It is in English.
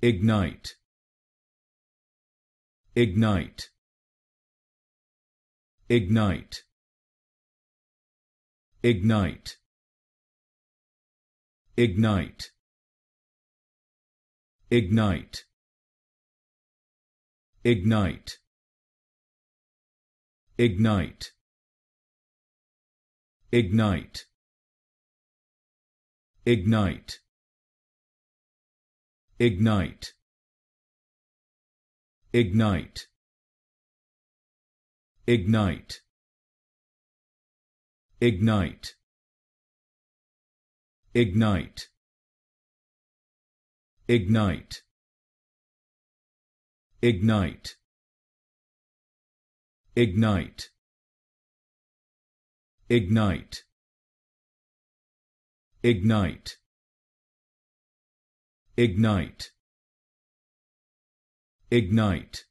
Ignite. Ignite. Ignite. Ignite. Ignite. Ignite. Ignite. Ignite. Ignite. Ignite. Ignite. Ignite. Ignite. Ignite. Ignite. Ignite. Ignite. Ignite. Ignite. Ignite. Ignite. Ignite.